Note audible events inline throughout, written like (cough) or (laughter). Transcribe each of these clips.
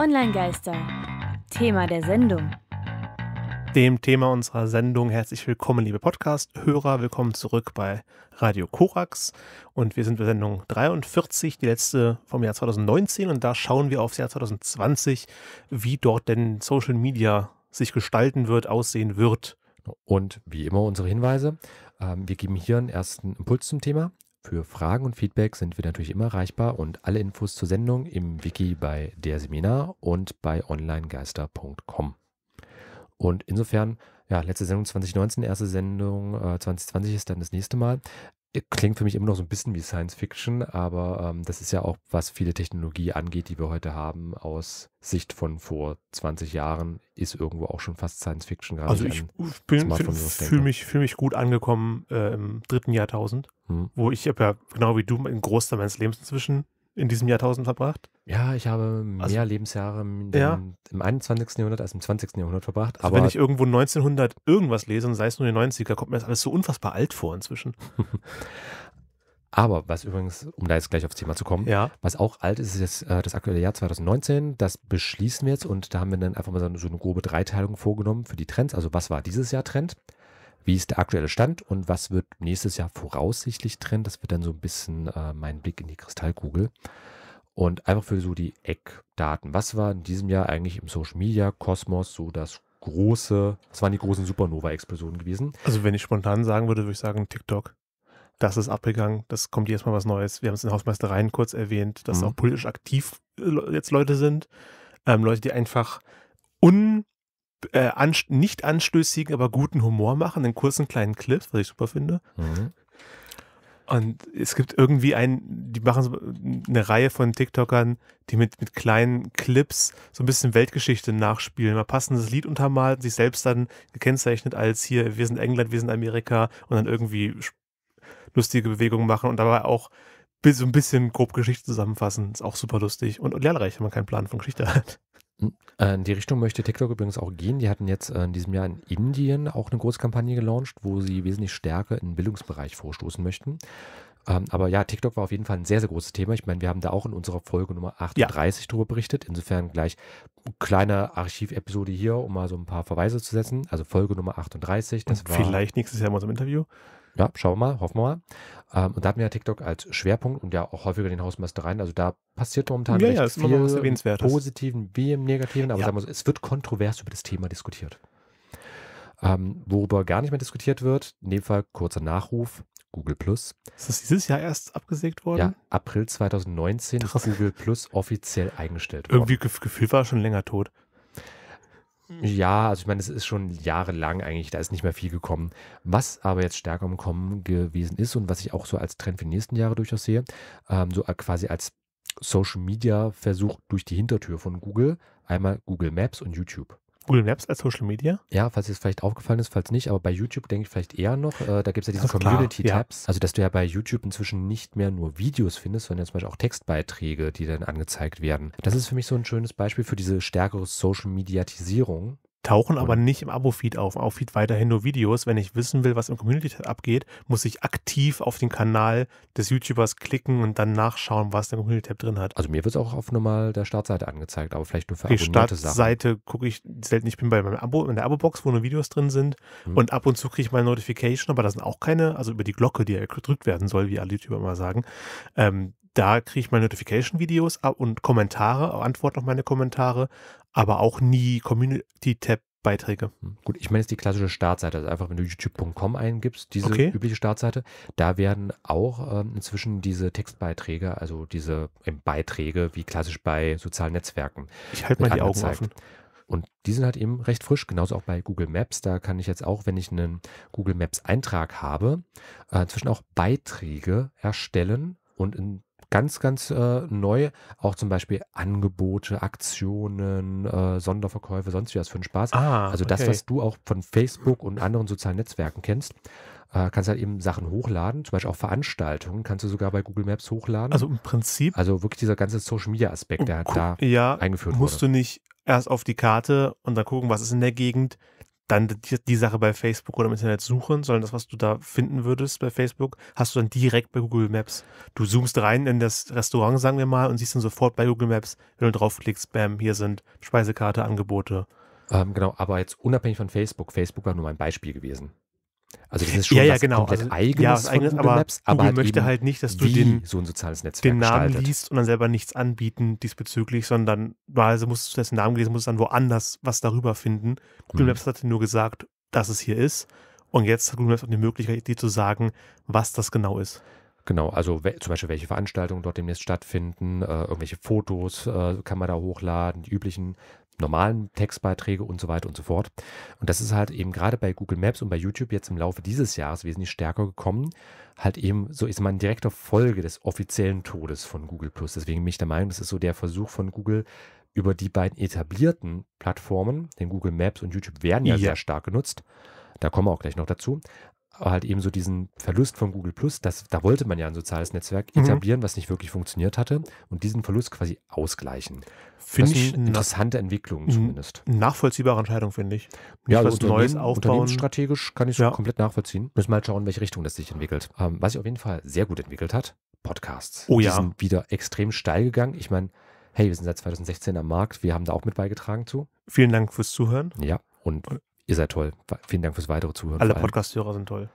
Online-Geister. Thema der Sendung. Dem Thema unserer Sendung herzlich willkommen, liebe Podcast-Hörer. Willkommen zurück bei Radio Korax. Und wir sind bei Sendung 43, die letzte vom Jahr 2019. Und da schauen wir aufs Jahr 2020, wie dort denn Social Media sich gestalten wird, aussehen wird. Und wie immer unsere Hinweise. Ähm, wir geben hier einen ersten Impuls zum Thema. Für Fragen und Feedback sind wir natürlich immer erreichbar und alle Infos zur Sendung im Wiki bei der Seminar und bei onlinegeister.com. Und insofern, ja, letzte Sendung 2019, erste Sendung äh, 2020 ist dann das nächste Mal klingt für mich immer noch so ein bisschen wie Science Fiction, aber ähm, das ist ja auch, was viele Technologie angeht, die wir heute haben, aus Sicht von vor 20 Jahren, ist irgendwo auch schon fast Science Fiction gerade. Also ich fühle mich, fühl mich gut angekommen äh, im dritten Jahrtausend, hm. wo ich habe ja genau wie du einen Großteil meines Lebens inzwischen in diesem Jahrtausend verbracht. Ja, ich habe also mehr also, Lebensjahre im, ja. im 21. Jahrhundert als im 20. Jahrhundert verbracht. Also aber wenn ich irgendwo 1900 irgendwas lese und sei es nur die 90er, kommt mir das alles so unfassbar alt vor inzwischen. (laughs) aber was übrigens, um da jetzt gleich aufs Thema zu kommen, ja. was auch alt ist, ist jetzt äh, das aktuelle Jahr 2019. Das beschließen wir jetzt und da haben wir dann einfach mal so eine, so eine grobe Dreiteilung vorgenommen für die Trends. Also was war dieses Jahr Trend? Wie ist der aktuelle Stand und was wird nächstes Jahr voraussichtlich Trend? Das wird dann so ein bisschen äh, mein Blick in die Kristallkugel. Und einfach für so die Eckdaten. Was war in diesem Jahr eigentlich im Social Media Kosmos so das große, was waren die großen Supernova-Explosionen gewesen? Also wenn ich spontan sagen würde, würde ich sagen TikTok. Das ist abgegangen, das kommt jetzt Mal was Neues. Wir haben es in Hausmeistereien kurz erwähnt, dass mhm. auch politisch aktiv äh, jetzt Leute sind. Ähm, Leute, die einfach un, äh, anst nicht anstößigen, aber guten Humor machen in kurzen kleinen Clips, was ich super finde. Mhm. Und es gibt irgendwie einen, die machen so eine Reihe von TikTokern, die mit, mit kleinen Clips so ein bisschen Weltgeschichte nachspielen, mal passendes Lied untermalt, sich selbst dann gekennzeichnet als hier, wir sind England, wir sind Amerika und dann irgendwie lustige Bewegungen machen und dabei auch so ein bisschen grob Geschichte zusammenfassen. Ist auch super lustig und, und lehrreich, wenn man keinen Plan von Geschichte (laughs) hat. Äh, in die Richtung möchte TikTok übrigens auch gehen. Die hatten jetzt äh, in diesem Jahr in Indien auch eine große Kampagne gelauncht, wo sie wesentlich stärker in den Bildungsbereich vorstoßen möchten. Ähm, aber ja, TikTok war auf jeden Fall ein sehr, sehr großes Thema. Ich meine, wir haben da auch in unserer Folge Nummer 38 ja. darüber berichtet. Insofern gleich kleine Archivepisode hier, um mal so ein paar Verweise zu setzen. Also Folge Nummer 38. Das Und war vielleicht nächstes Jahr mal so ein Interview ja, schauen wir mal, hoffen wir mal. Ähm, und da hatten wir ja TikTok als Schwerpunkt und ja auch häufiger den Hausmeister rein. Also da passiert momentan ja, recht ja, ist viel was Positiven wie im Negativen. Aber ja. wir, so, es wird kontrovers über das Thema diskutiert. Ähm, worüber gar nicht mehr diskutiert wird, in dem Fall kurzer Nachruf, Google Plus. Ist das dieses Jahr erst abgesägt worden? Ja, April 2019 ist Google Plus offiziell eingestellt worden. Irgendwie gef Gefühl war schon länger tot. Mhm. Ja, also ich meine, es ist schon jahrelang eigentlich, da ist nicht mehr viel gekommen. Was aber jetzt stärker im Kommen gewesen ist und was ich auch so als Trend für die nächsten Jahre durchaus sehe, ähm, so äh, quasi als Social Media Versuch durch die Hintertür von Google, einmal Google Maps und YouTube. Google Maps als Social Media? Ja, falls es vielleicht aufgefallen ist, falls nicht, aber bei YouTube denke ich vielleicht eher noch. Äh, da gibt es ja diese Community-Tabs. Ja. Also, dass du ja bei YouTube inzwischen nicht mehr nur Videos findest, sondern zum Beispiel auch Textbeiträge, die dann angezeigt werden. Das ist für mich so ein schönes Beispiel für diese stärkere Social-Mediatisierung, tauchen aber nicht im Abo-Feed auf. Im Abo-Feed weiterhin nur Videos. Wenn ich wissen will, was im Community-Tab abgeht, muss ich aktiv auf den Kanal des YouTubers klicken und dann nachschauen, was der Community-Tab drin hat. Also mir wird es auch auf normal der Startseite angezeigt, aber vielleicht nur für Die Startseite gucke ich selten. Ich bin bei meinem Abo, in der Abo-Box, wo nur Videos drin sind mhm. und ab und zu kriege ich mal Notification, aber das sind auch keine, also über die Glocke, die ja gedrückt werden soll, wie alle YouTuber immer sagen. Ähm, da kriege ich meine Notification-Videos und Kommentare, Antworten auf meine Kommentare, aber auch nie Community-Tab Beiträge. Hm, gut, ich meine jetzt die klassische Startseite, also einfach wenn du youtube.com eingibst, diese okay. übliche Startseite, da werden auch ähm, inzwischen diese Textbeiträge, also diese ähm, Beiträge wie klassisch bei sozialen Netzwerken. Ich halte mal die Augen offen. Und die sind halt eben recht frisch, genauso auch bei Google Maps. Da kann ich jetzt auch, wenn ich einen Google Maps Eintrag habe, äh, inzwischen auch Beiträge erstellen und in ganz, ganz äh, neu. Auch zum Beispiel Angebote, Aktionen, äh, Sonderverkäufe, sonst wie was für einen Spaß. Ah, also das, okay. was du auch von Facebook und anderen sozialen Netzwerken kennst, äh, kannst halt eben Sachen hochladen, zum Beispiel auch Veranstaltungen kannst du sogar bei Google Maps hochladen. Also im Prinzip. Also wirklich dieser ganze Social Media Aspekt, der halt da ja, eingeführt musst wurde. Musst du nicht erst auf die Karte und dann gucken, was ist in der Gegend dann die, die, Sache bei Facebook oder im Internet suchen, sondern das, was du da finden würdest bei Facebook, hast du dann direkt bei Google Maps. Du zoomst rein in das Restaurant, sagen wir mal, und siehst dann sofort bei Google Maps, wenn du draufklickst, bam, hier sind Speisekarte, Angebote. Ähm, genau, aber jetzt unabhängig von Facebook, Facebook war nur mein Beispiel gewesen. Also das ist schon ja, ja, genau. komplett also, eigenes, ja, was eigenes Google aber Maps, aber halt möchte halt nicht, dass du den, so ein soziales Netzwerk den Namen gestaltet. liest und dann selber nichts anbieten diesbezüglich, sondern also musst du das Namen gelesen, musst dann woanders was darüber finden. Google mhm. Maps hat nur gesagt, dass es hier ist und jetzt hat Google Maps auch die Möglichkeit, dir zu sagen, was das genau ist. Genau, also zum Beispiel welche Veranstaltungen dort demnächst stattfinden, äh, irgendwelche Fotos äh, kann man da hochladen, die üblichen normalen Textbeiträge und so weiter und so fort. Und das ist halt eben gerade bei Google Maps und bei YouTube jetzt im Laufe dieses Jahres wesentlich stärker gekommen. Halt eben, so ist man in direkter Folge des offiziellen Todes von Google Plus. Deswegen bin ich der Meinung, das ist so der Versuch von Google, über die beiden etablierten Plattformen, denn Google Maps und YouTube werden ja, ja. sehr stark genutzt. Da kommen wir auch gleich noch dazu halt eben so diesen Verlust von Google Plus, das, da wollte man ja ein soziales Netzwerk mhm. etablieren, was nicht wirklich funktioniert hatte und diesen Verlust quasi ausgleichen. Finde ich eine interessante Entwicklung zumindest. Nachvollziehbare Entscheidung, finde ich. Nicht ja, also was Neues aufbauen. Unternehmensstrategisch kann ich es ja. komplett nachvollziehen. Müssen wir halt schauen, in welche Richtung das sich entwickelt. Ähm, was sich auf jeden Fall sehr gut entwickelt hat, Podcasts. Oh ja. Die sind wieder extrem steil gegangen. Ich meine, hey, wir sind seit 2016 am Markt, wir haben da auch mit beigetragen zu. Vielen Dank fürs Zuhören. Ja. Und Ihr seid toll. Vielen Dank fürs weitere Zuhören. Alle Podcast-Hörer sind toll.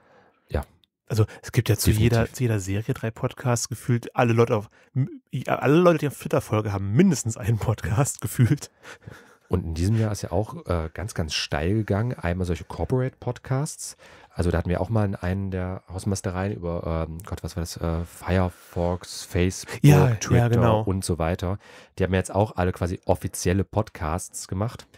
Ja. Also es gibt ja zu jeder, zu jeder Serie drei Podcasts gefühlt. Alle Leute, auf, alle Leute, die auf Twitter Folge haben, mindestens einen Podcast (laughs) gefühlt. Und in diesem Jahr ist ja auch äh, ganz, ganz steil gegangen. Einmal solche Corporate-Podcasts. Also da hatten wir auch mal in einen der Hausmeistereien über, ähm, Gott, was war das? Äh, Firefox, Facebook, ja, Twitter ja, genau. und so weiter. Die haben jetzt auch alle quasi offizielle Podcasts gemacht.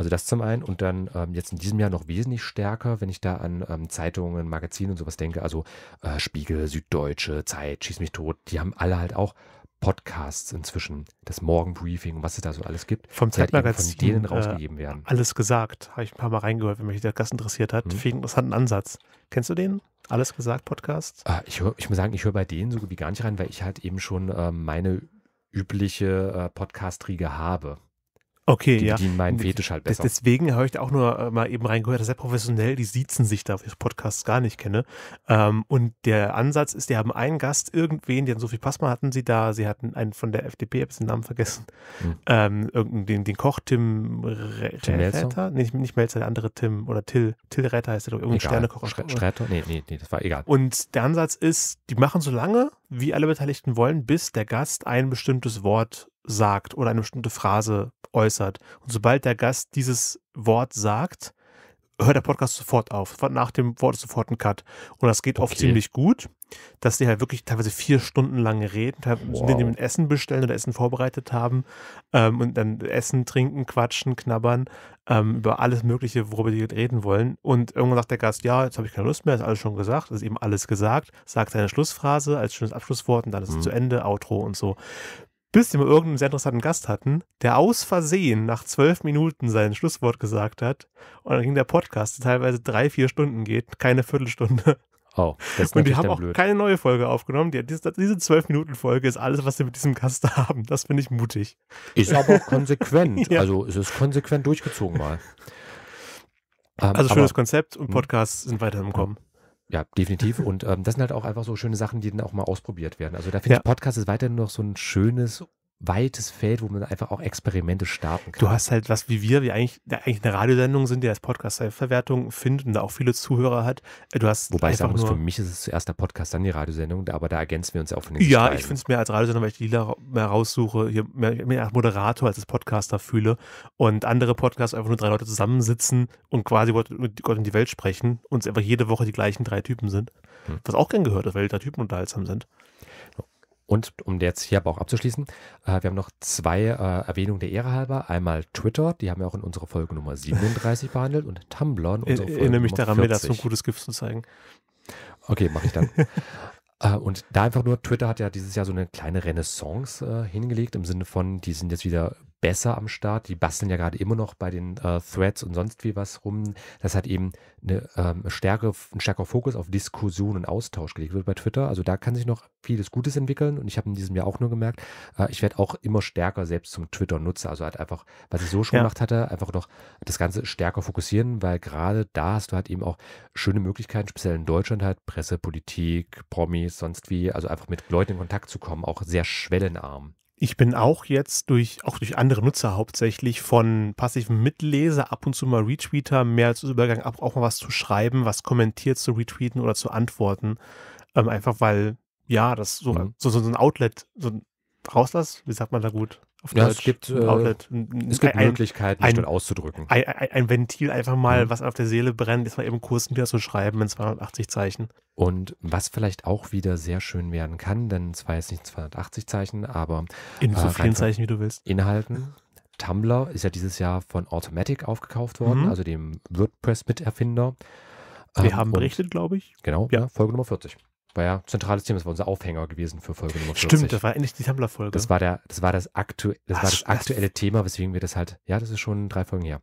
Also das zum einen und dann ähm, jetzt in diesem Jahr noch wesentlich stärker, wenn ich da an ähm, Zeitungen, Magazinen und sowas denke, also äh, Spiegel, Süddeutsche, Zeit, Schieß mich tot, die haben alle halt auch Podcasts inzwischen, das Morgenbriefing was es da so alles gibt, vom halt Zeitmagazin, von denen äh, rausgegeben werden. Äh, alles gesagt, habe ich ein paar Mal reingehört, wenn mich der Gast interessiert hat. Hm. Viel interessanten Ansatz. Kennst du den? Alles gesagt Podcast? Äh, ah, ich, hör, ich muss sagen, ich höre bei denen so wie gar nicht rein, weil ich halt eben schon ähm, meine übliche äh, Podcast-Riege habe. Okay, die ja. Die meinen Fetisch halt besser. Deswegen habe ich da auch nur äh, mal eben reingehört, sehr professionell, die siezen sich da, weil ich Podcasts gar nicht kenne. Ähm, und der Ansatz ist, die haben einen Gast, irgendwen, den Sophie Passmann hatten sie da, sie hatten einen von der FDP, ich habe den Namen vergessen, hm. ähm, den, den Koch Tim, Re Tim Räther? Nee, nicht Melzer, der andere Tim oder Till, Till Räther heißt der doch, irgendein Sternekoch. Sträter? Nee, nee, nee, das war egal. Und der Ansatz ist, die machen so lange, wie alle Beteiligten wollen, bis der Gast ein bestimmtes Wort sagt oder eine bestimmte Phrase äußert. Und sobald der Gast dieses Wort sagt, hört der Podcast sofort auf. Nach dem Wort ist sofort ein Cut. Und das geht okay. oft ziemlich gut, dass die halt wirklich teilweise vier Stunden lang reden, wow. mit Essen bestellen oder Essen vorbereitet haben ähm, und dann Essen, Trinken, Quatschen, Knabbern, ähm, über alles Mögliche, worüber die reden wollen. Und irgendwann sagt der Gast, ja, jetzt habe ich keine Lust mehr, ist alles schon gesagt, ist eben alles gesagt, sagt seine Schlussphrase als schönes Abschlusswort und dann ist mhm. es zu mhm. Ende, Outro und so bis wir irgendeinen sehr interessanten Gast hatten, der aus Versehen nach zwölf Minuten sein Schlusswort gesagt hat. Und dann ging der Podcast, der teilweise drei, vier Stunden geht, keine Viertelstunde. Oh, das ist Und die haben auch blöd. keine neue Folge aufgenommen. Die, diese zwölf Minuten Folge ist alles, was sie mit diesem Gast (laughs) haben. Das finde ich mutig. Ist aber auch konsequent. (laughs) ja. Also es ist konsequent durchgezogen mal. also ähm, schönes aber, Konzept und hm. Podcasts sind weiter im Kommen. Ja, definitiv. Und ähm, das sind halt auch einfach so schöne Sachen, die dann auch mal ausprobiert werden. Also da finde ja. ich Podcast ist weiterhin noch so ein schönes weites Feld, wo man einfach auch Experimente starten kann. Du hast halt was wie wir, wir eigentlich, eigentlich eine Radiosendung sind, die als Podcast verwertung findet und da auch viele Zuhörer hat. Äh, du hast Wobei ich sagen muss, für mich ist es zuerst der Podcast, dann die Radiosendung, aber da ergänzen wir uns ja auch von den Ja, Streifen. ich finde es mehr als Radiosendung, weil ich die Lila mehr raussuche, hier mehr, mehr als Moderator als als Podcaster fühle und andere Podcasts einfach nur drei Leute zusammensitzen und quasi Gott, Gott in die Welt sprechen und es einfach jede Woche die gleichen drei Typen sind. Hm. Was auch gern gehört ist, weil die drei Typen unterhaltsam sind. Und um jetzt hier aber auch abzuschließen, äh, wir haben noch zwei äh, Erwähnungen der Ehre halber. Einmal Twitter, die haben wir auch in unserer Folge Nummer 37 (laughs) behandelt und Tumblr in unserer Folge Erinnere mich daran, 40. mir das so ein gutes Gift zu zeigen. Okay, mache ich dann. (laughs) Äh, und da einfach nur, Twitter hat ja dieses Jahr so eine kleine Renaissance äh, hingelegt, im Sinne von, die sind jetzt wieder besser am Start. Die basteln ja gerade immer noch bei den äh, Threads und sonst wie was rum. Das hat eben eine, ähm, stärkere, einen stärkeren Fokus auf Diskussion und Austausch gelegt wird bei Twitter. Also da kann sich noch vieles Gutes entwickeln und ich habe in diesem Jahr auch nur gemerkt, äh, ich werde auch immer stärker selbst zum Twitter-Nutzer. Also halt einfach, was ich so schon ja. gemacht hatte, einfach noch das Ganze stärker fokussieren, weil gerade da hast du halt eben auch schöne Möglichkeiten, speziell in Deutschland halt Presse, Politik, Promis, sonst wie, also einfach mit Leuten in Kontakt zu kommen, auch sehr schwellenarm. Ich bin auch jetzt durch, auch durch andere Nutzer hauptsächlich von passiven Mitleser, ab und zu mal Retweeter, mehr als Übergang, ab, auch mal was zu schreiben, was kommentiert zu retweeten oder zu antworten. Ähm, einfach weil, ja, das so, mhm. so, so ein Outlet, so ein Rauslass, wie sagt man da gut? Auf ja, Deutsch, es gibt, ein äh, Outlet, ein, es gibt ein, Möglichkeiten, ein, auszudrücken. Ein, ein, Ventil einfach mal, mhm. was auf der Seele brennt, ist mal eben Kursen wieder zu schreiben in 280 Zeichen. Und was vielleicht auch wieder sehr schön werden kann, denn zwar jetzt nicht 280 Zeichen, aber in so äh, vielen Zeichen, wie du willst. Inhalten. Tumblr ist ja dieses Jahr von Automatic aufgekauft worden, mhm. also dem WordPress-Miterfinder. Wir ähm, haben berichtet, glaube ich. Genau, ja. Folge Nummer 40 war ja zentrales Thema, das war unser Aufhänger gewesen für Folge Nummer 40. Stimmt, das war endlich die Tumblr-Folge. Das war der, das war das, aktu das, Ach, war das aktuelle das Thema, weswegen wir das halt, ja, das ist schon drei Folgen her.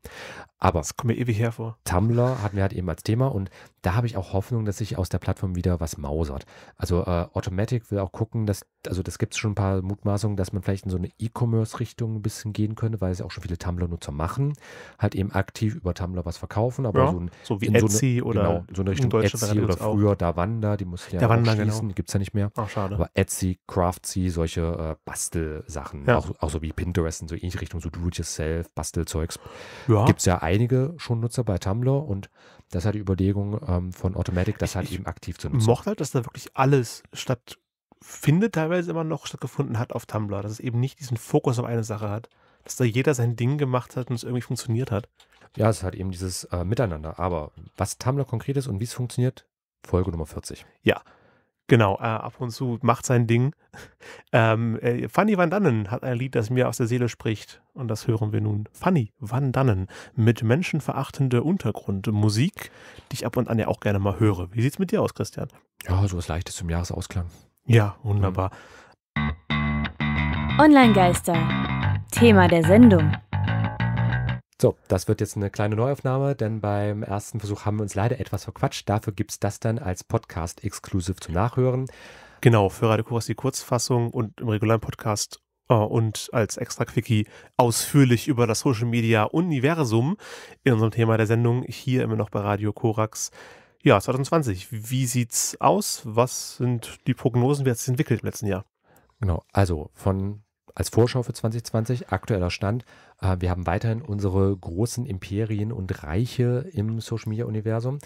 Aber das kommt mir ewig hervor. Tumblr hatten wir halt eben als Thema und da habe ich auch Hoffnung, dass sich aus der Plattform wieder was mausert. Also äh, Automatic will auch gucken, dass, also das gibt es schon ein paar Mutmaßungen, dass man vielleicht in so eine E-Commerce-Richtung ein bisschen gehen könnte, weil es ja auch schon viele Tumblr-Nutzer machen, halt eben aktiv über Tumblr was verkaufen, aber ja, so, ein, so wie Etsy so eine, oder genau, so eine Richtung Etsy oder früher auch. Davanda, die muss ja Panda, schließen, genau. gibt es ja nicht mehr. Ach, schade. Aber Etsy, Craftsy, solche äh, Bastelsachen, ja. auch, auch so wie Pinterest in so ähnliche Richtung, so Do-it-yourself, Bastelzeugs. Ja. Gibt es ja einige schon Nutzer bei Tumblr und das hat die Überlegung ähm, von Automatic, das ich, halt eben aktiv zu nutzen. Ich mochte halt, dass da wirklich alles statt findet teilweise immer noch stattgefunden hat auf Tumblr, dass es eben nicht diesen Fokus auf eine Sache hat, dass da jeder sein Ding gemacht hat und es irgendwie funktioniert hat. Ja, es hat eben dieses äh, Miteinander. Aber was Tumblr konkret ist und wie es funktioniert, Folge Nummer 40. Ja, Genau, äh, ab und zu macht sein Ding. Ähm, äh, Fanny Van Dannen hat ein Lied, das mir aus der Seele spricht. Und das hören wir nun. Fanny Van Dannen mit menschenverachtender Untergrundmusik, die ich ab und an ja auch gerne mal höre. Wie sieht's mit dir aus, Christian? Ja, so was Leichtes zum Jahresausklang. Ja, wunderbar. Online-Geister. Thema der Sendung. So, das wird jetzt eine kleine Neuaufnahme, denn beim ersten Versuch haben wir uns leider etwas verquatscht. Dafür gibt es das dann als Podcast exklusiv zum Nachhören. Genau, für Radio Kuras die Kurzfassung und im regulären Podcast äh, und als extra Quickie ausführlich über das Social Media Universum in unserem Thema der Sendung hier immer noch bei Radio Korax. Ja, 2020. Wie sieht's aus? Was sind die Prognosen? Wie hat es sich entwickelt im letzten Jahr? Genau, also von als Vorschau für 2020, aktueller Stand. Äh, wir haben weiterhin unsere großen Imperien und Reiche im Social Media Universum.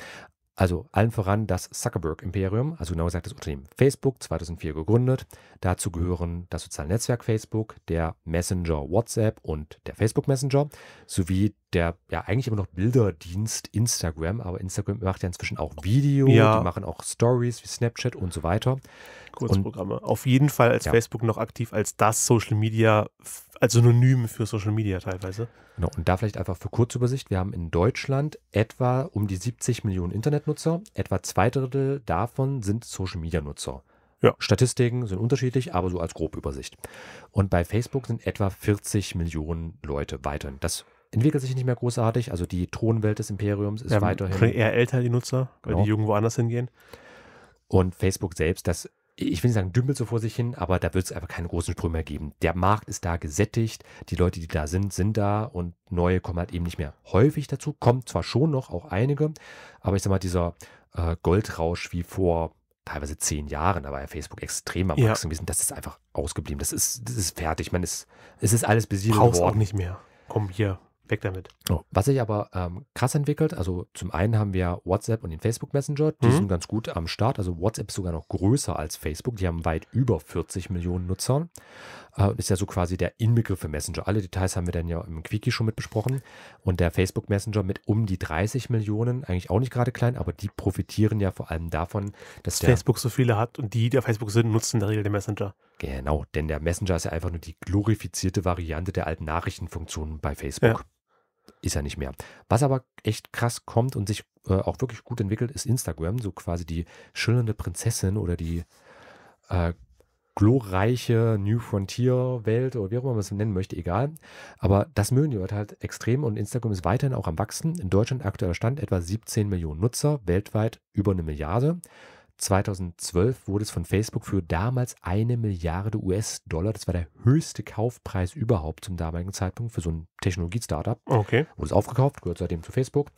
Also allen voran das Zuckerberg-Imperium, also genau gesagt das Unternehmen Facebook, 2004 gegründet. Dazu gehören das soziale Netzwerk Facebook, der Messenger WhatsApp und der Facebook Messenger sowie der ja eigentlich immer noch Bilderdienst Instagram, aber Instagram macht ja inzwischen auch Video, ja. die machen auch Stories wie Snapchat und so weiter. Kurzprogramme. Und, Auf jeden Fall als ja. Facebook noch aktiv als das Social Media, als Synonym für Social Media teilweise. Genau, und da vielleicht einfach für Kurzübersicht, wir haben in Deutschland etwa um die 70 Millionen Internetnutzer, etwa zwei Drittel davon sind Social Media Nutzer. Ja. Statistiken sind unterschiedlich, aber so als Grobübersicht. Und bei Facebook sind etwa 40 Millionen Leute weiterhin. Das entwickelt sich nicht mehr großartig. Also die Thronwelt des Imperiums ist ja, ähm, weiterhin. Eher älter die Nutzer, genau. weil die Jungen woanders hingehen. Und Facebook selbst, das, ich will nicht sagen, dümpelt so vor sich hin, aber da wird es einfach keinen großen Sprünge mehr geben. Der Markt ist da gesättigt, die Leute, die da sind, sind da und neue kommen halt eben nicht mehr häufig dazu. Kommt zwar schon noch, auch einige, aber ich sag mal, dieser äh, Goldrausch wie vor teilweise zehn Jahren, da war ja Facebook extrem am ja. gewesen. Das ist einfach ausgeblieben. Das ist, das ist fertig. Man ist, es ist alles besiedelt Brauchst worden. auch nicht mehr. Komm hier, Weg damit. Oh. Was sich aber ähm, krass entwickelt, also zum einen haben wir WhatsApp und den Facebook Messenger, die mhm. sind ganz gut am Start. Also WhatsApp ist sogar noch größer als Facebook, die haben weit über 40 Millionen Nutzer. Äh, ist ja so quasi der Inbegriff für Messenger. Alle Details haben wir dann ja im Quickie schon mit besprochen. Und der Facebook Messenger mit um die 30 Millionen, eigentlich auch nicht gerade klein, aber die profitieren ja vor allem davon, dass, dass Facebook so viele hat und die, die auf Facebook sind, nutzen in der Regel den Messenger. Genau, denn der Messenger ist ja einfach nur die glorifizierte Variante der alten Nachrichtenfunktionen bei Facebook. Ja ist ja nicht mehr. Was aber echt krass kommt und sich äh, auch wirklich gut entwickelt, ist Instagram, so quasi die schillernde Prinzessin oder die äh, glorreiche New Frontier Welt oder wie auch immer man es nennen möchte, egal. Aber das mögen die Leute halt extrem und Instagram ist weiterhin auch am Wachsen. In Deutschland aktueller Stand etwa 17 Millionen Nutzer, weltweit über eine Milliarde. 2012 wurde es von Facebook für damals eine Milliarde US-Dollar, das war der höchste Kaufpreis überhaupt zum damaligen Zeitpunkt für so ein Technologie-Startup. Okay. Wurde es aufgekauft, gehört seitdem zu Facebook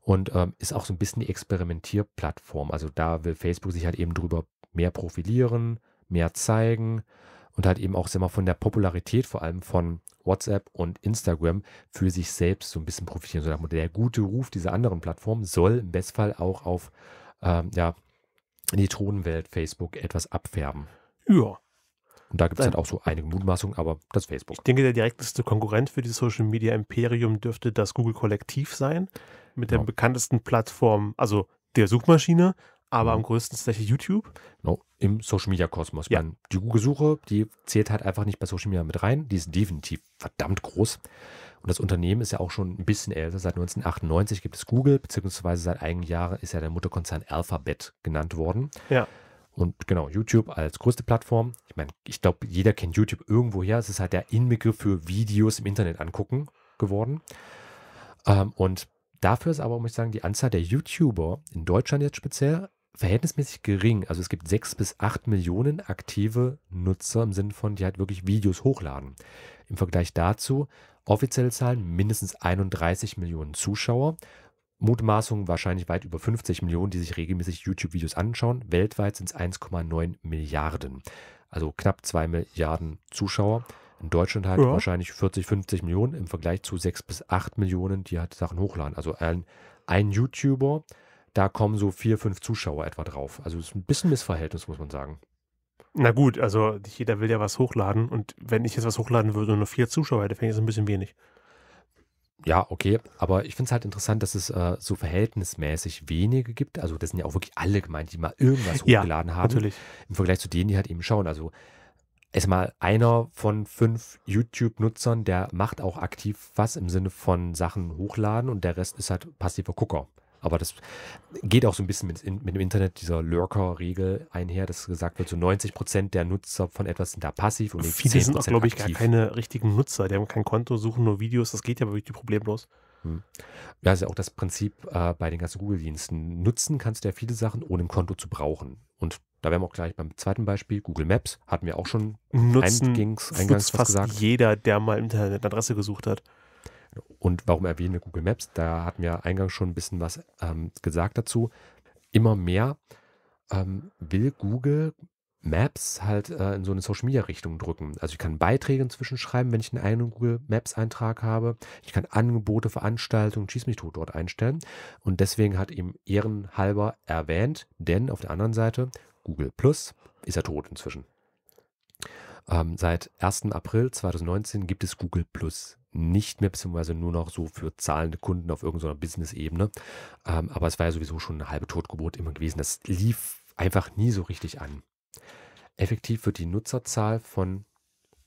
und ähm, ist auch so ein bisschen die Experimentierplattform. Also da will Facebook sich halt eben drüber mehr profilieren, mehr zeigen und halt eben auch sag mal, von der Popularität vor allem von WhatsApp und Instagram für sich selbst so ein bisschen profitieren. So der gute Ruf dieser anderen Plattformen soll im Bestfall auch auf ähm, ja, in die Tonenwelt Facebook etwas abfärben. Ja. Und da gibt es halt auch so einige Mutmaßungen, aber das Facebook. Ich denke, der direkteste Konkurrent für dieses Social Media Imperium dürfte das Google Kollektiv sein. Mit der bekanntesten Plattform, also der Suchmaschine, aber no. Mhm. am größten ist tatsächlich YouTube. No im Social Media Kosmos. Ja. Man, die Google-Suche, die zählt halt einfach nicht bei Social Media mit rein. Die ist definitiv verdammt groß. Und das Unternehmen ist ja auch schon ein bisschen älter. Seit 1998 gibt es Google, beziehungsweise seit einigen Jahren ist ja der Mutterkonzern Alphabet genannt worden. Ja. Und genau, YouTube als größte Plattform. Ich meine, ich glaube, jeder kennt YouTube irgendwo her. Es ist halt der Inbegriff für Videos im Internet angucken geworden. Ähm, und dafür ist aber, muss ich sagen, die Anzahl der YouTuber in Deutschland jetzt speziell verhältnismäßig gering. Also es gibt sechs bis acht Millionen aktive Nutzer im Sinne von, die halt wirklich Videos hochladen. Im Vergleich dazu offizielle Zahlen mindestens 31 Millionen Zuschauer. Mutmaßungen wahrscheinlich weit über 50 Millionen, die sich regelmäßig YouTube-Videos anschauen. Weltweit sind es 1,9 Milliarden. Also knapp 2 Milliarden Zuschauer. In Deutschland halt ja. wahrscheinlich 40, 50 Millionen im Vergleich zu 6 bis 8 Millionen, die halt Sachen hochladen. Also ein, ein YouTuber da kommen so vier, fünf Zuschauer etwa drauf. Also es ist ein bisschen Missverhältnis, muss man sagen. Na gut, also jeder will ja was hochladen und wenn ich jetzt was hochladen würde und nur vier Zuschauer hätte, fände ich das ein bisschen wenig. Ja, okay, aber ich finde es halt interessant, dass es äh, so verhältnismäßig wenige gibt. Also das sind ja auch wirklich alle gemeint, die mal irgendwas (laughs) hochgeladen ja, haben. Natürlich. Im Vergleich zu denen, die halt eben schauen. Also erstmal einer von fünf YouTube-Nutzern, der macht auch aktiv was im Sinne von Sachen hochladen und der Rest ist halt passiver Gucker. Aber das geht auch so ein bisschen mit, mit dem Internet, dieser Lurker-Regel einher, dass gesagt wird, so 90 Prozent der Nutzer von etwas sind da passiv und viele sind auch, glaube ich, aktiv. gar keine richtigen Nutzer. Die haben kein Konto, suchen nur Videos. Das geht ja wirklich problemlos. Hm. Ja, ist ja auch das Prinzip äh, bei den ganzen Google-Diensten. Nutzen kannst du ja viele Sachen, ohne ein Konto zu brauchen. Und da wären wir auch gleich beim zweiten Beispiel. Google Maps hatten wir auch schon Nutzen, eingangs, eingangs fast gesagt. jeder, der mal Internetadresse gesucht hat. Und warum erwähnen wir Google Maps? Da hatten wir eingangs schon ein bisschen was ähm, gesagt dazu. Immer mehr ähm, will Google Maps halt äh, in so eine Social Media Richtung drücken. Also ich kann Beiträge inzwischen schreiben, wenn ich einen eigenen Google Maps Eintrag habe. Ich kann Angebote, Veranstaltungen, schieß mich tot dort einstellen. Und deswegen hat ihm ehrenhalber erwähnt, denn auf der anderen Seite Google Plus ist ja tot inzwischen. Ähm, seit 1. April 2019 gibt es Google Plus nicht mehr, beziehungsweise nur noch so für zahlende Kunden auf irgendeiner Business-Ebene. Ähm, aber es war ja sowieso schon eine halbe Totgeburt immer gewesen. Das lief einfach nie so richtig an. Effektiv wird die Nutzerzahl von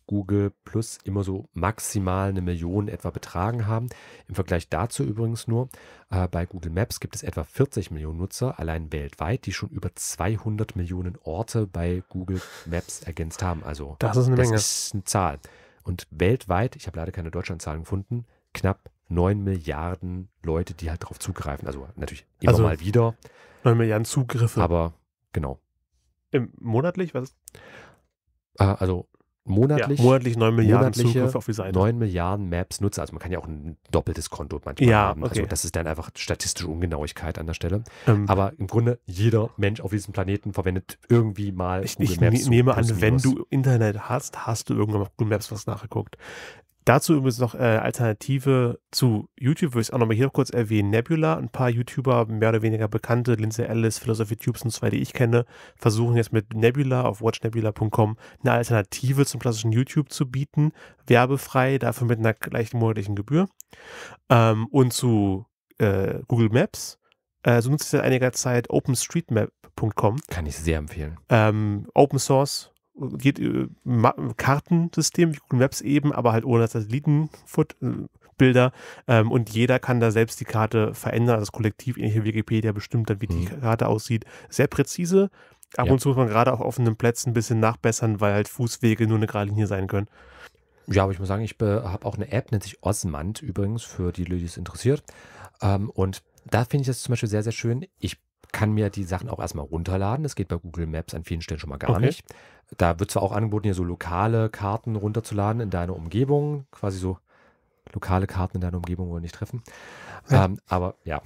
Google Plus immer so maximal eine Million etwa betragen haben. Im Vergleich dazu übrigens nur, äh, bei Google Maps gibt es etwa 40 Millionen Nutzer allein weltweit, die schon über 200 Millionen Orte bei Google Maps ergänzt haben. Also das ist eine das Menge. Ist eine Zahl. Und weltweit, ich habe leider keine Deutschlandzahlen gefunden, knapp 9 Milliarden Leute, die halt darauf zugreifen. Also natürlich immer also mal wieder. 9 Milliarden Zugriffe. Aber genau. Im, monatlich? Was? Ah, also monatlich, ja, monatlich 9 Milliarden Zugriff auf die Seite. 9 Milliarden Maps nutzer. Also man kann ja auch ein doppeltes Konto manchmal ja, haben. Also okay. Also das ist dann einfach statistische Ungenauigkeit an der Stelle. Ähm, Aber im Grunde jeder Mensch auf diesem Planeten verwendet irgendwie mal ich, Google ne, Maps. Ich nehme an, wenn du Internet hast, hast du irgendwann auf Google Maps was nachgeguckt. Dazu übrigens noch äh, Alternative zu YouTube, würde ich auch nochmal hier kurz erwähnen. Nebula, ein paar YouTuber, mehr oder weniger bekannte, Lindsay Ellis, Philosophy Tubes und zwei, die ich kenne, versuchen jetzt mit Nebula auf watchnebula.com eine Alternative zum klassischen YouTube zu bieten, werbefrei, dafür mit einer gleichen monatlichen Gebühr. Ähm, und zu äh, Google Maps, äh, so nutze ich seit einiger Zeit OpenStreetMap.com. Kann ich sehr empfehlen. Ähm, Open Source geht äh, Kartensystem, wie Google Maps eben, aber halt ohne Satellitenbilder. Ähm, und jeder kann da selbst die Karte verändern. Also das Kollektiv, ähnlich Wikipedia, bestimmt dann, wie mhm. die Karte aussieht. Sehr präzise. Ab ja. und zu muss man gerade auf offenen Plätzen ein bisschen nachbessern, weil halt Fußwege nur eine gerade Linie sein können. Ja, aber ich muss sagen, ich habe auch eine App, nennt sich Osmand übrigens, für die Leute, die es interessiert. Ähm, und da finde ich das zum Beispiel sehr, sehr schön. Ich kann mir die Sachen auch erstmal runterladen. Das geht bei Google Maps an vielen Stellen schon mal gar okay. nicht. Da wird zwar auch angeboten, hier so lokale Karten runterzuladen in deine Umgebung, quasi so lokale Karten in deiner Umgebung wollen nicht treffen. Ja. Ähm, aber ja.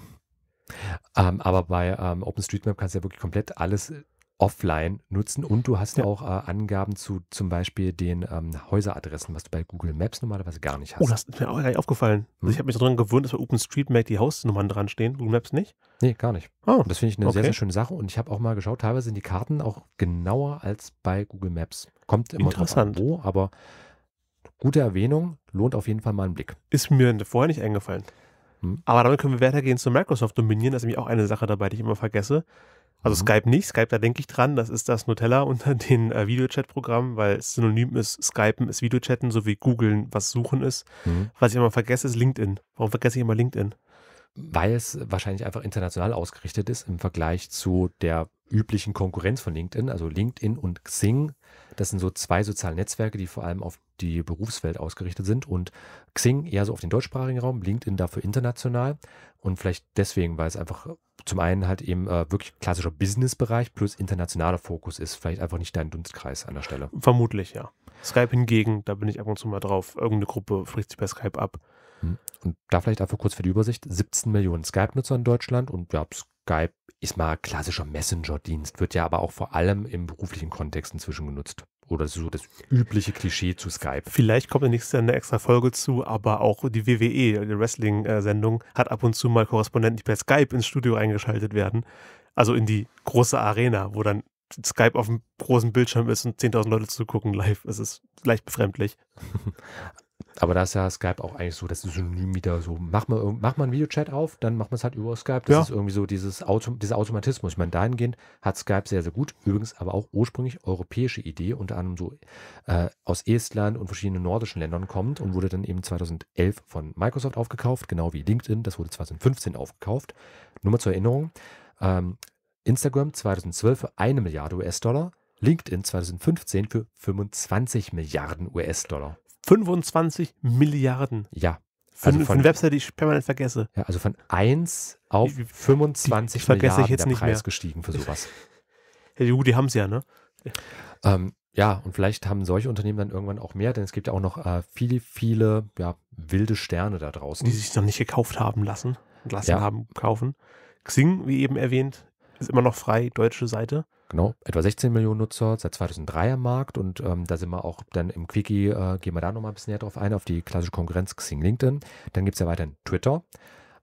Ähm, aber bei ähm, OpenStreetMap kannst du ja wirklich komplett alles offline nutzen und du hast ja, ja auch äh, Angaben zu zum Beispiel den ähm, Häuseradressen, was du bei Google Maps normalerweise gar nicht oh, hast. Oh, das ist mir auch gar nicht aufgefallen. Hm. ich habe mich daran gewöhnt, dass bei OpenStreetMap die Hausnummern dran stehen, Google Maps nicht. Nee, gar nicht. Oh, das finde ich eine okay. sehr, sehr schöne Sache und ich habe auch mal geschaut, teilweise sind die Karten auch genauer als bei Google Maps. Kommt immer Interessant. Drauf an, wo, aber gute Erwähnung, lohnt auf jeden Fall mal einen Blick. Ist mir vorher nicht eingefallen. Hm. Aber damit können wir weitergehen zu Microsoft Dominion. Das ist nämlich auch eine Sache dabei, die ich immer vergesse. Also mhm. Skype nicht, Skype, da denke ich dran, das ist das Nutella unter (laughs) den äh, Videochat-Programmen, weil synonym ist, Skypen ist Videochatten, so wie googeln, was suchen ist. Mhm. Was ich immer vergesse, ist LinkedIn. Warum vergesse ich immer LinkedIn? Weil es wahrscheinlich einfach international ausgerichtet ist im Vergleich zu der üblichen Konkurrenz von LinkedIn. Also LinkedIn und Xing das sind so zwei soziale Netzwerke, die vor allem auf die Berufswelt ausgerichtet sind und Xing eher so auf den deutschsprachigen Raum, LinkedIn dafür international und vielleicht deswegen, weil es einfach zum einen halt eben äh, wirklich klassischer Business-Bereich plus internationaler Fokus ist, vielleicht einfach nicht dein Dunstkreis an der Stelle. Vermutlich, ja. Skype hingegen, da bin ich ab und zu mal drauf. Irgendeine Gruppe spricht sich bei Skype ab. Hm. Und da vielleicht einfach kurz für die Übersicht: 17 Millionen Skype-Nutzer in Deutschland und ja, Skype ist mal klassischer Messenger-Dienst, wird ja aber auch vor allem im beruflichen Kontext inzwischen genutzt. Oder so das übliche Klischee zu Skype. Vielleicht kommt nächstes Jahr eine extra Folge zu, aber auch die WWE, die Wrestling-Sendung, hat ab und zu mal Korrespondenten, die per Skype ins Studio eingeschaltet werden. Also in die große Arena, wo dann Skype auf dem großen Bildschirm ist und 10.000 Leute zugucken live. Es ist leicht befremdlich. (laughs) Aber da ist ja Skype auch eigentlich so, das ist synonym wieder so, mach mal, mach mal einen Videochat auf, dann macht man es halt über Skype. Das ja. ist irgendwie so dieses Auto, dieser Automatismus. Ich meine, dahingehend hat Skype sehr, sehr gut, übrigens aber auch ursprünglich europäische Idee, unter anderem so äh, aus Estland und verschiedenen nordischen Ländern kommt und wurde dann eben 2011 von Microsoft aufgekauft, genau wie LinkedIn, das wurde 2015 aufgekauft. Nur mal zur Erinnerung, ähm, Instagram 2012 für eine Milliarde US-Dollar, LinkedIn 2015 für 25 Milliarden US-Dollar. 25 Milliarden. Ja. Also eine von, Website, die ich permanent vergesse. Ja, also von 1 auf 25 die, die vergesse Milliarden ich jetzt der nicht Preis mehr. gestiegen für sowas. (laughs) Ja, gut, die haben es ja, ne? Ähm, ja, und vielleicht haben solche Unternehmen dann irgendwann auch mehr, denn es gibt ja auch noch äh, viele, viele ja, wilde Sterne da draußen. Die sich noch nicht gekauft haben lassen lassen ja. haben kaufen. Xing, wie eben erwähnt, ist immer noch frei, deutsche Seite. Genau, etwa 16 Millionen Nutzer seit 2003 am Markt und ähm, da sind wir auch dann im Quickie, äh, gehen wir da nochmal ein bisschen näher drauf ein, auf die klassische Konkurrenz Xing LinkedIn. Dann gibt es ja weiterhin Twitter.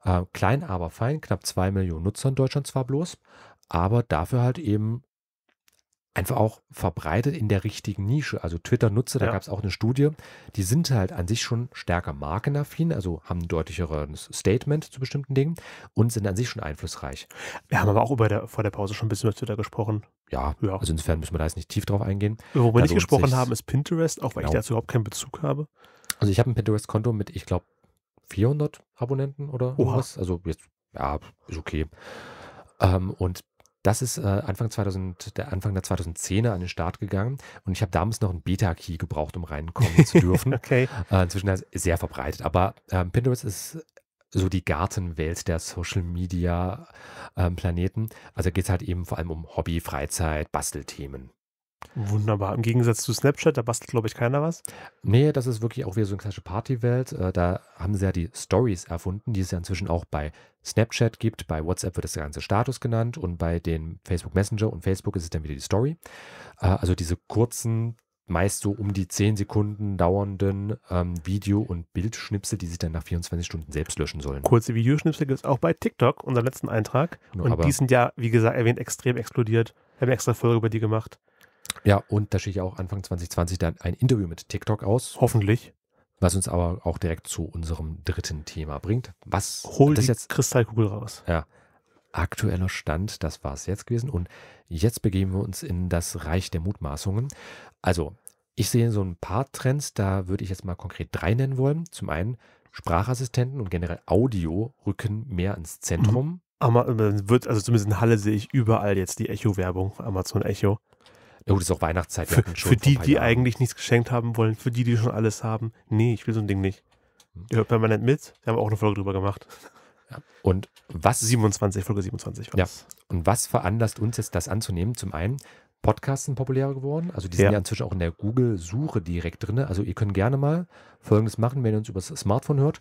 Äh, klein, aber fein, knapp 2 Millionen Nutzer in Deutschland zwar bloß, aber dafür halt eben einfach auch verbreitet in der richtigen Nische. Also Twitter-Nutzer, da ja. gab es auch eine Studie, die sind halt an sich schon stärker markenaffin, also haben ein deutlicheres Statement zu bestimmten Dingen und sind an sich schon einflussreich. Wir haben aber auch über der, vor der Pause schon ein bisschen über Twitter gesprochen. Ja, ja. also insofern müssen wir da jetzt nicht tief drauf eingehen. Worüber wir nicht also gesprochen haben, ist Pinterest, auch weil genau. ich dazu überhaupt keinen Bezug habe. Also ich habe ein Pinterest-Konto mit, ich glaube, 400 Abonnenten oder Oha. was. Also jetzt, ja, ist okay. Ähm, und das ist äh, Anfang, 2000, der Anfang der 2010er an den Start gegangen und ich habe damals noch einen Beta-Key gebraucht, um reinkommen zu dürfen. (laughs) okay. Äh, inzwischen ist sehr verbreitet, aber ähm, Pinterest ist so die Gartenwelt der Social Media ähm, Planeten. Also geht es halt eben vor allem um Hobby, Freizeit, Bastelthemen. Wunderbar. Im Gegensatz zu Snapchat, da bastelt, glaube ich, keiner was. Nee, das ist wirklich auch wieder so eine klassische Partywelt. Äh, da haben sie ja die Stories erfunden, die es ja inzwischen auch bei Snapchat gibt. Bei WhatsApp wird das Ganze Status genannt und bei den Facebook Messenger und Facebook ist es dann wieder die Story. Äh, also diese kurzen, meist so um die 10 Sekunden dauernden ähm, Video- und Bildschnipsel, die sich dann nach 24 Stunden selbst löschen sollen. Kurze Videoschnipsel gibt es auch bei TikTok, unserem letzten Eintrag. Nur und die sind ja, wie gesagt, erwähnt, extrem explodiert. Wir haben eine extra Folge über die gemacht. Ja, und da schicke ich auch Anfang 2020 dann ein Interview mit TikTok aus. Hoffentlich. Was uns aber auch direkt zu unserem dritten Thema bringt. Was holt das jetzt? Kristallkugel raus. Ja. Aktueller Stand, das war es jetzt gewesen. Und jetzt begeben wir uns in das Reich der Mutmaßungen. Also, ich sehe so ein paar Trends, da würde ich jetzt mal konkret drei nennen wollen. Zum einen, Sprachassistenten und generell Audio rücken mehr ins Zentrum. Mhm. Wird, also zumindest in Halle sehe ich überall jetzt die Echo-Werbung, Amazon Echo. Oh, das ist auch Weihnachtszeit. Für, für die, die Jahren. eigentlich nichts geschenkt haben wollen, für die, die schon alles haben. Nee, ich will so ein Ding nicht. Hm. Ihr hört permanent mit. Wir haben auch eine Folge drüber gemacht. Ja. Und was. 27, Folge 27 war ja. Und was veranlasst uns jetzt das anzunehmen? Zum einen, Podcasts sind populärer geworden. Also die sind ja inzwischen auch in der Google-Suche direkt drin. Also ihr könnt gerne mal Folgendes machen, wenn ihr uns über das Smartphone hört.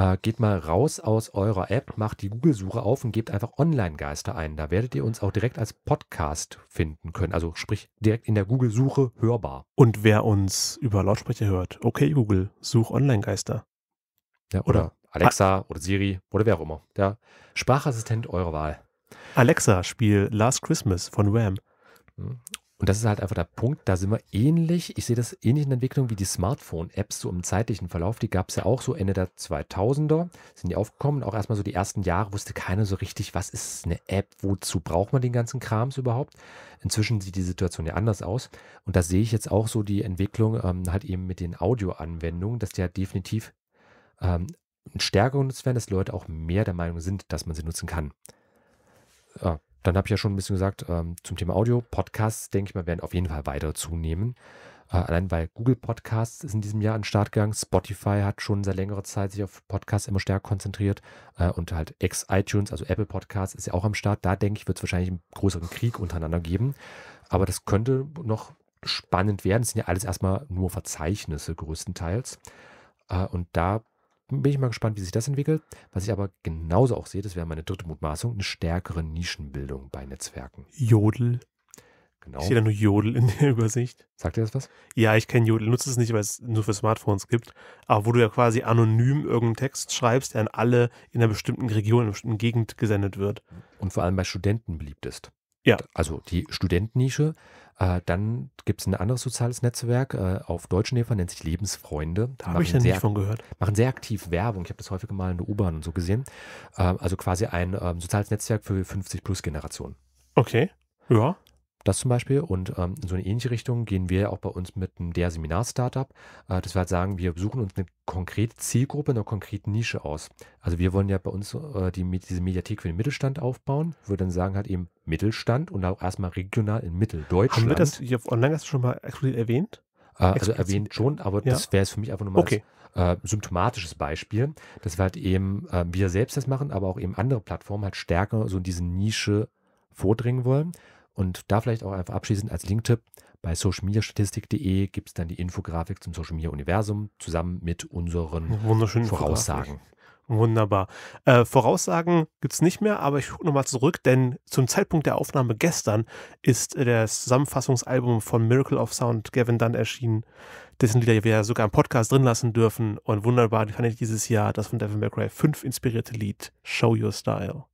Äh, geht mal raus aus eurer App, macht die Google-Suche auf und gebt einfach Online-Geister ein. Da werdet ihr uns auch direkt als Podcast finden können. Also sprich direkt in der Google-Suche hörbar. Und wer uns über Lautsprecher hört, okay Google, such Online-Geister. Ja, oder, oder Alexa oder Siri oder wer auch immer. Der Sprachassistent eurer Wahl. Alexa, spiel Last Christmas von Wham. Hm. Und das ist halt einfach der Punkt, da sind wir ähnlich, ich sehe das ähnlich in der Entwicklung wie die Smartphone-Apps, so im zeitlichen Verlauf, die gab es ja auch so Ende der 2000er, sind die aufgekommen, auch erstmal so die ersten Jahre wusste keiner so richtig, was ist eine App, wozu braucht man den ganzen Krams überhaupt. Inzwischen sieht die Situation ja anders aus und da sehe ich jetzt auch so die Entwicklung ähm, halt eben mit den Audio-Anwendungen, dass die ja halt definitiv ähm, stärker genutzt werden, dass Leute auch mehr der Meinung sind, dass man sie nutzen kann. Ja, dann habe ich ja schon ein bisschen gesagt, ähm, zum Thema Audio, Podcasts, denke ich mal, werden auf jeden Fall weiter zunehmen. Äh, allein weil Google Podcasts ist in diesem Jahr an den Start gegangen. Spotify hat schon seit längerer Zeit sich auf Podcasts immer stärker konzentriert. Äh, und halt ex-iTunes, also Apple Podcasts, ist ja auch am Start. Da denke ich, wird es wahrscheinlich einen größeren Krieg untereinander geben. Aber das könnte noch spannend werden. Es sind ja alles erstmal nur Verzeichnisse größtenteils. Äh, und da bin ich mal gespannt, wie sich das entwickelt. Was ich aber genauso auch sehe, das wäre meine dritte Mutmaßung, eine stärkere Nischenbildung bei Netzwerken. Jodel. Genau. Ich sehe da nur Jodel in der (laughs) Übersicht. Sagt dir das was? Ja, ich kenne Jodel, nutze es nicht, weil es nur für Smartphones gibt. Aber wo du ja quasi anonym irgendeinen Text schreibst, der an alle in einer bestimmten Region, in einer bestimmten Gegend gesendet wird. Und vor allem bei Studenten beliebt ist. Ja. Also die Studentennische. Äh, dann gibt es ein anderes soziales Netzwerk äh, auf deutschen Nefer, nennt sich Lebensfreunde. Da habe ich ja nicht von gehört. Machen sehr aktiv Werbung. Ich habe das häufig mal in der U-Bahn und so gesehen. Äh, also quasi ein ähm, soziales Netzwerk für 50-Plus-Generationen. Okay. Ja. Das zum Beispiel und ähm, in so eine ähnliche Richtung gehen wir ja auch bei uns mit einem der Seminar-Startup, äh, dass wir halt sagen, wir suchen uns eine konkrete Zielgruppe eine konkrete Nische aus. Also wir wollen ja bei uns äh, die, diese Mediathek für den Mittelstand aufbauen, würde dann sagen halt eben Mittelstand und auch erstmal regional in Mitteldeutschland. Haben wir das hier auf Online hast du schon mal explizit erwähnt? Äh, also erwähnt schon, aber ja. das wäre es für mich einfach nur mal okay. als, äh, symptomatisches Beispiel, dass wir halt eben äh, wir selbst das machen, aber auch eben andere Plattformen halt stärker so in diese Nische vordringen wollen. Und da vielleicht auch einfach abschließend als Linktipp, bei socialmediastatistik.de gibt es dann die Infografik zum Social Media Universum zusammen mit unseren Voraussagen. Wunderbar. Äh, Voraussagen gibt es nicht mehr, aber ich gucke nochmal zurück, denn zum Zeitpunkt der Aufnahme gestern ist äh, das Zusammenfassungsalbum von Miracle of Sound Gavin Dunn erschienen, dessen Lieder wir sogar im Podcast drin lassen dürfen. Und wunderbar fand ich dieses Jahr das von Devin McRae fünf inspirierte Lied Show Your Style.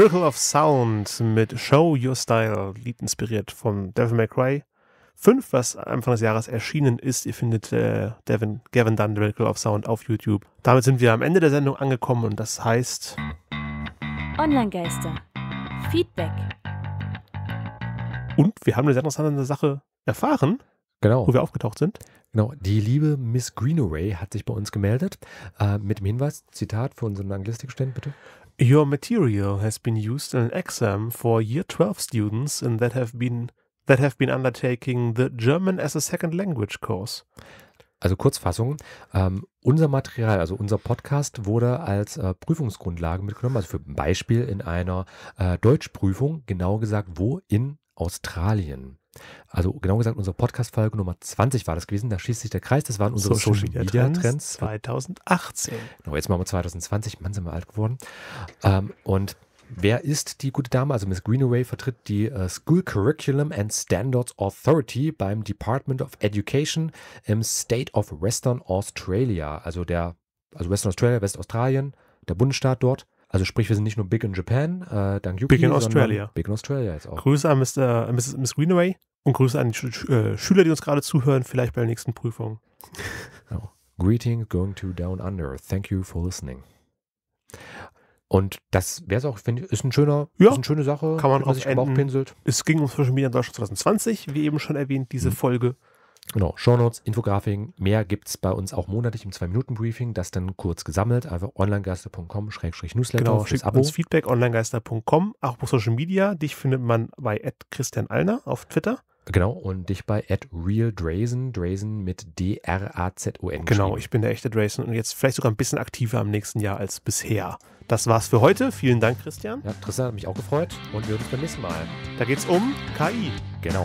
Miracle of Sound mit Show Your Style, Lied inspiriert von Devin McRae. 5, was Anfang des Jahres erschienen ist. Ihr findet äh, Devin, Gavin Dunn, Miracle of Sound auf YouTube. Damit sind wir am Ende der Sendung angekommen und das heißt Online-Geister. Feedback. Und wir haben eine sehr interessante Sache erfahren, genau. wo wir aufgetaucht sind. Genau, die liebe Miss Greenaway hat sich bei uns gemeldet äh, mit dem Hinweis, Zitat für unseren Anglistikstudent bitte. Your material has been used in an exam for year 12 students and that have been that have been undertaking the German as a second language course. Also Kurzfassung, ähm, unser Material, also unser Podcast wurde als äh, Prüfungsgrundlage mitgenommen, also für ein Beispiel in einer äh, Deutschprüfung, genau gesagt wo in Australien. Also genau gesagt, unsere Podcast-Folge Nummer 20 war das gewesen. Da schließt sich der Kreis. Das waren unsere Social, Social Media Trends. Trends. 2018. Genau, jetzt machen wir 2020. Mann, sind wir alt geworden. Ähm, und Wer ist die gute Dame? Also Miss Greenaway vertritt die uh, School Curriculum and Standards Authority beim Department of Education im State of Western Australia, also der, also Western Australia, Westaustralien, der Bundesstaat dort. Also sprich, wir sind nicht nur big in Japan, äh, dank Yuki. Big in Australia. Big in Australia jetzt auch. Grüße an Mr., äh, Mrs., Miss Greenaway und Grüße an die Sch äh, Schüler, die uns gerade zuhören, vielleicht bei der nächsten Prüfung. (laughs) Oh. Greetings going to down under. Thank you for listening. Und das wäre es auch, finde ich, ist ein schöner, ja, ist eine schöne Sache. Kann man auch sich Bauchpinselt. Es ging um Social Media in Deutschland 2020, wie eben schon erwähnt, diese mhm. Folge. Genau, Shownotes, Infografiken, mehr gibt es bei uns auch monatlich im 2-Minuten-Briefing, das dann kurz gesammelt, einfach also onlinegeister.com-newsletter. Genau, schickt Abo. uns Feedback, onlinegeister.com, auch auf Social Media, dich findet man bei Christian Alner auf Twitter. Genau, und dich bei @realdrazen, Drazen mit D-R-A-Z-O-N. Genau, ich bin der echte Drazen und jetzt vielleicht sogar ein bisschen aktiver im nächsten Jahr als bisher. Das war's für heute. Vielen Dank, Christian. Ja, Tristan hat mich auch gefreut und wir hören uns beim nächsten Mal. Da geht's um KI. Genau.